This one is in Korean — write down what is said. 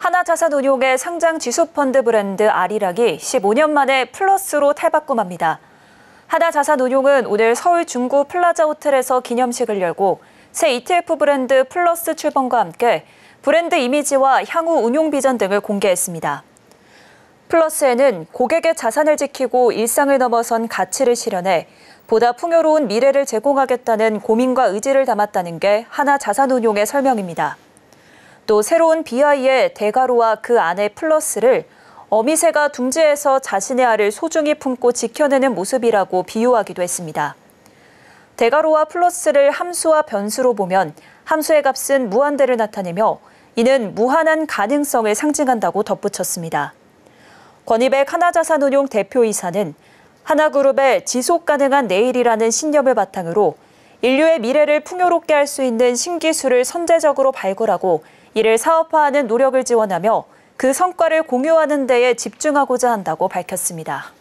하나자산운용의 상장 지수펀드 브랜드 아리락이 15년 만에 플러스로 탈바꿈합니다. 하나자산운용은 오늘 서울 중구 플라자 호텔에서 기념식을 열고 새 ETF 브랜드 플러스 출범과 함께 브랜드 이미지와 향후 운용 비전 등을 공개했습니다. 플러스에는 고객의 자산을 지키고 일상을 넘어선 가치를 실현해 보다 풍요로운 미래를 제공하겠다는 고민과 의지를 담았다는 게 하나자산운용의 설명입니다. 또 새로운 비아이의 대가로와 그안에 플러스를 어미새가 둥지에서 자신의 알을 소중히 품고 지켜내는 모습이라고 비유하기도 했습니다. 대가로와 플러스를 함수와 변수로 보면 함수의 값은 무한대를 나타내며 이는 무한한 가능성을 상징한다고 덧붙였습니다. 권입의 하나자산운용 대표이사는 하나그룹의 지속 가능한 내일이라는 신념을 바탕으로 인류의 미래를 풍요롭게 할 수 있는 신기술을 선제적으로 발굴하고 이를 사업화하는 노력을 지원하며 그 성과를 공유하는 데에 집중하고자 한다고 밝혔습니다.